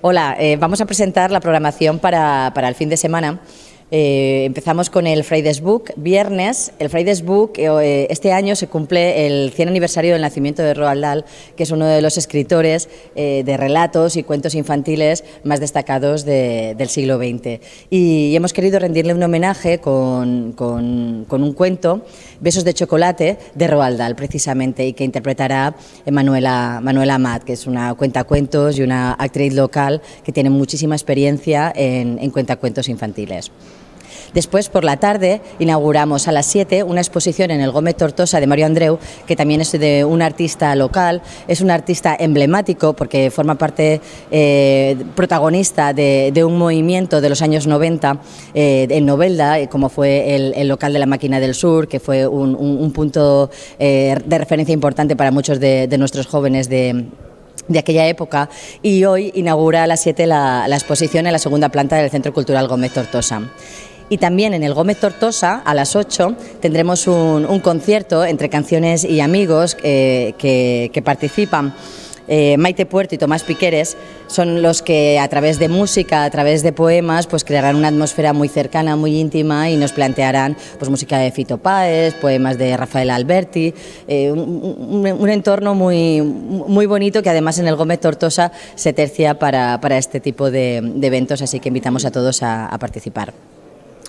Hola, eh, vamos a presentar la programación para, para el fin de semana. Eh, empezamos con el Fridays Book, viernes. El Fridays Book, eh, eh, este año se cumple el 100 aniversario del nacimiento de Roald Dahl, que es uno de los escritores de relatos y cuentos infantiles más destacados del siglo XX. Y, hemos querido rendirle un homenaje con, un cuento, Besos de Chocolate, de Roald Dahl, precisamente, y que interpretará Manuela, Manuela Amat, que es una cuentacuentos y una actriz local que tiene muchísima experiencia en, en cuentacuentos infantiles. Después, por la tarde, inauguramos a las 7 una exposición en el Gómez Tortosa de Mario Andreu, que también es de un artista local, es un artista emblemático porque forma parte eh, protagonista de, un movimiento de los años 90 eh, en Novelda, eh, como fue el, local de la máquina del sur, que fue un, punto de referencia importante para muchos de, nuestros jóvenes de aquella época y hoy inaugura a las 7 la exposición en la segunda planta del Centro Cultural Gómez Tortosa. Y también en el Gómez Tortosa, a las 8, tendremos un, concierto entre canciones y amigos eh, que, participan. Eh, Maite Puerto y Tomás Piqueres son los que a través de música, a través de poemas, pues crearán una atmósfera muy cercana, muy íntima y nos plantearán pues música de Fito Páez, poemas de Rafael Alberti, eh, un, entorno muy, bonito que además en el Gómez Tortosa se tercia para, este tipo de, eventos, así que invitamos a todos a participar.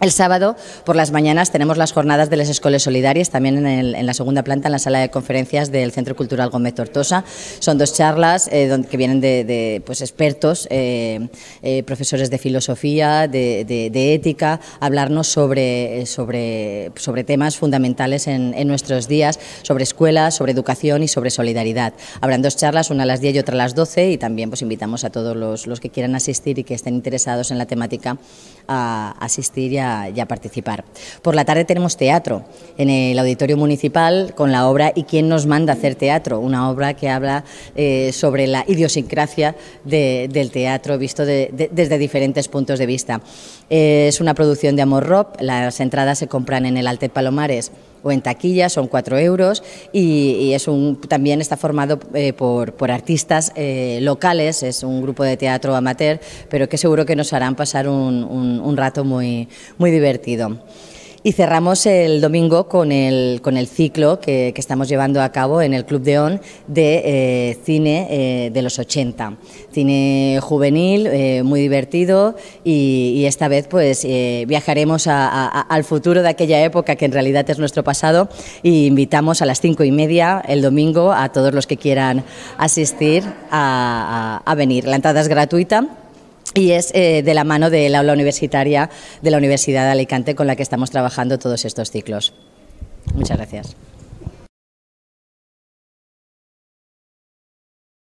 El sábado por las mañanas tenemos las jornadas de las escuelas solidarias, también en, la segunda planta, en la sala de conferencias del Centro Cultural Gómez Tortosa. Son dos charlas eh, que vienen de, pues, expertos, eh, eh, profesores de filosofía, de, de, de ética, hablarnos sobre, sobre, sobre temas fundamentales en, nuestros días, sobre escuelas, sobre educación y sobre solidaridad. Habrán dos charlas, una a las 10 y otra a las 12, y también pues, invitamos a todos los, los que quieran asistir y que estén interesados en la temática a asistir y a participar. Por la tarde tenemos teatro en el Auditorio Municipal con la obra ¿Y quién nos manda a hacer teatro? Una obra que habla eh, sobre la idiosincrasia del teatro visto desde diferentes puntos de vista. es una producción de Amor Rob, las entradas se compran en el Alte Palomares o en taquilla, son 4 euros y, es también está formado eh, por, artistas eh, locales, es un grupo de teatro amateur, pero que seguro que nos harán pasar un, rato muy divertido. Y cerramos el domingo con el, con el ciclo que, estamos llevando a cabo en el Club de ON eh, de cine eh, de los 80. Cine juvenil, eh, muy divertido y, esta vez pues viajaremos al futuro de aquella época que en realidad es nuestro pasado invitamos a las cinco y media el domingo a todos los que quieran asistir a, a venir. La entrada es gratuita y es eh, de la mano del aula universitaria de la Universidad de Alicante con la que estamos trabajando todos estos ciclos. Muchas gracias.